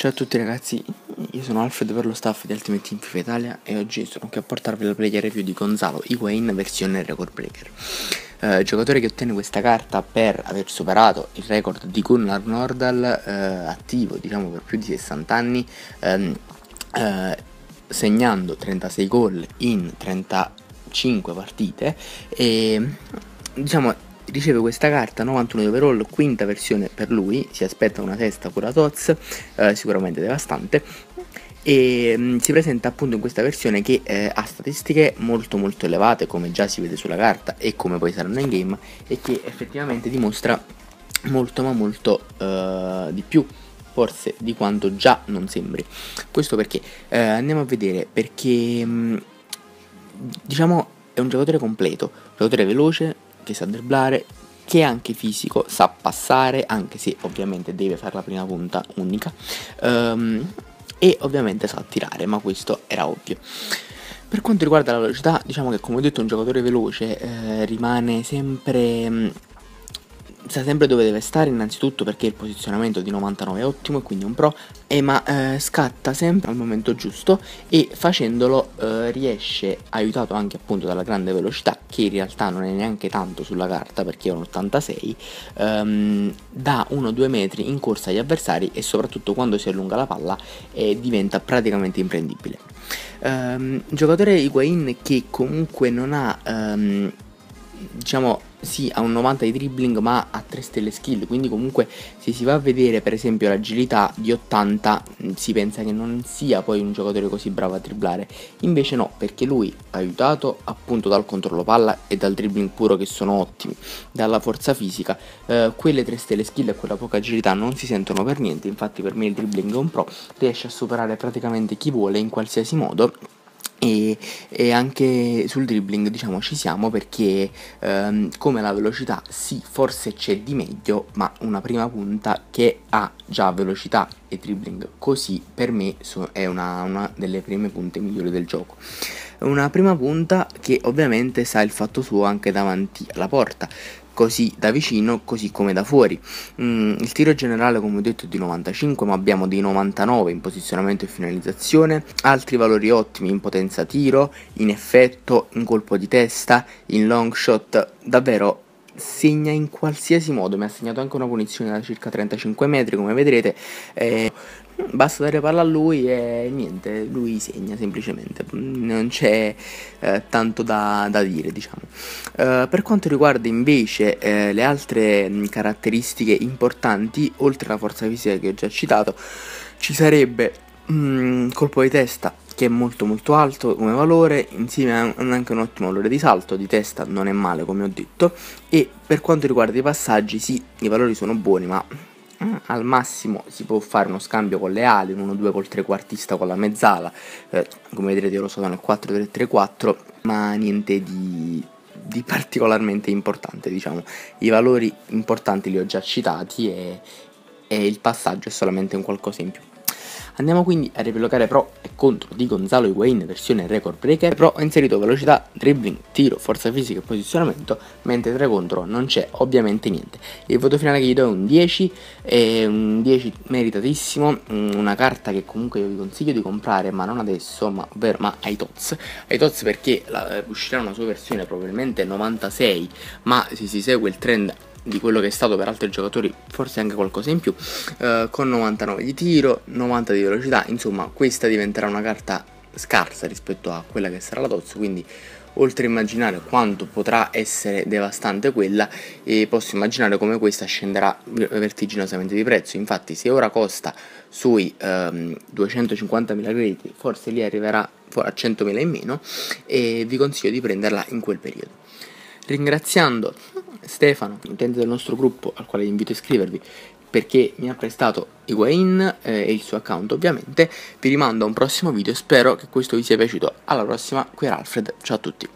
Ciao a tutti ragazzi, io sono Alfred per lo staff di Ultimate Team FIFA Italia e oggi sono qui a portarvi la player review di Gonzalo Iguain versione record breaker. Eh, giocatore che ottiene questa carta per aver superato il record di Gunnar Nordal, eh, attivo diciamo per più di 60 anni, ehm, eh, segnando 36 gol in 35 partite e diciamo riceve questa carta 91 di overall, quinta versione per lui, si aspetta una testa con curatoz, eh, sicuramente devastante, e mh, mm, si presenta appunto in questa versione che eh, ha statistiche molto molto elevate come già si vede sulla carta e come poi saranno in game e che effettivamente dimostra molto ma molto eh, di più forse di quanto già non sembri questo perché eh, andiamo a vedere perché mh, mm, diciamo è un giocatore completo giocatore veloce che sa dribblare, che è anche fisico, sa passare, anche se ovviamente deve fare la prima punta unica, um, e ovviamente sa tirare, ma questo era ovvio. Per quanto riguarda la velocità, diciamo che come ho detto un giocatore veloce eh, rimane sempre mm, sta cioè, sempre dove deve stare innanzitutto perché il posizionamento di 99 è ottimo e quindi è un pro, eh, ma eh, scatta sempre al momento giusto e facendolo eh, riesce, aiutato anche appunto dalla grande velocità che in realtà non è neanche tanto sulla carta perché è un 86, ehm, da 1-2 metri in corsa agli avversari e soprattutto quando si allunga la palla eh, diventa praticamente imprendibile. Um, giocatore Higuain che comunque non ha... Um, diciamo sì ha un 90 di dribbling ma ha 3 stelle skill quindi comunque se si va a vedere per esempio l'agilità di 80 mm, si pensa che non sia poi un giocatore così bravo a dribblare invece no perché lui aiutato appunto dal controllo palla e dal dribbling puro che sono ottimi dalla forza fisica eh, quelle 3 stelle skill e quella poca agilità non si sentono per niente infatti per me il dribbling è un pro riesce a superare praticamente chi vuole in qualsiasi modo e, e, anche sul dribbling diciamo ci siamo perché ehm, come la velocità sì forse c'è di meglio ma una prima punta che ha già velocità e dribbling così per me so, è una, una delle prime punte migliori del gioco una prima punta che ovviamente sa il fatto suo anche davanti alla porta così da vicino così come da fuori. Mm, il tiro generale come ho detto è di 95 ma abbiamo dei 99 in posizionamento e finalizzazione, altri valori ottimi in potenza tiro, in effetto, in colpo di testa, in long shot, davvero segna in qualsiasi modo, mi ha segnato anche una punizione da circa 35 metri come vedrete, eh, basta dare palla a lui e niente, lui segna semplicemente, non c'è eh, tanto da, da, dire diciamo. Eh, per quanto riguarda invece eh, le altre mm, caratteristiche importanti, oltre alla forza fisica che ho già citato, ci sarebbe mh, mm, colpo di testa che è molto molto alto come valore, insieme a anche un ottimo valore di salto, di testa non è male come ho detto, e per quanto riguarda i passaggi sì, i valori sono buoni, ma mm, al massimo si può fare uno scambio con le ali, un 1-2 col trequartista con la mezzala, eh, come vedrete io lo so nel 4-3-3-4, ma niente di, di, particolarmente importante, diciamo. I valori importanti li ho già citati e, e il passaggio è solamente un qualcosa in più. Andiamo quindi a riepilogare pro e contro di Gonzalo Higuain versione record breaker. Pro ha inserito velocità, dribbling, tiro, forza fisica e posizionamento, mentre 3 contro non c'è ovviamente niente. Il voto finale che gli do è un 10, è un 10 meritatissimo, mm, una carta che comunque io vi consiglio di comprare, ma non adesso, ma, ovvero, ma ai TOTS. Ai TOTS perché la, eh, uscirà una sua versione probabilmente 96, ma se si segue il trend di quello che è stato per altri giocatori, forse anche qualcosa in più, eh, con 99 di tiro, 90 di velocità, insomma questa diventerà una carta scarsa rispetto a quella che sarà la Toz, quindi oltre a immaginare quanto potrà essere devastante quella e posso immaginare come questa scenderà vertiginosamente di prezzo infatti se ora costa sui ehm, 250.000 crediti forse lì arriverà a 100.000 in meno e vi consiglio di prenderla in quel periodo ringraziando Stefano, utente del nostro gruppo al quale vi invito a iscrivervi perché mi ha prestato Higuain eh, e il suo account ovviamente, vi rimando a un prossimo video, spero che questo vi sia piaciuto, alla prossima, qui era Alfred, ciao a tutti.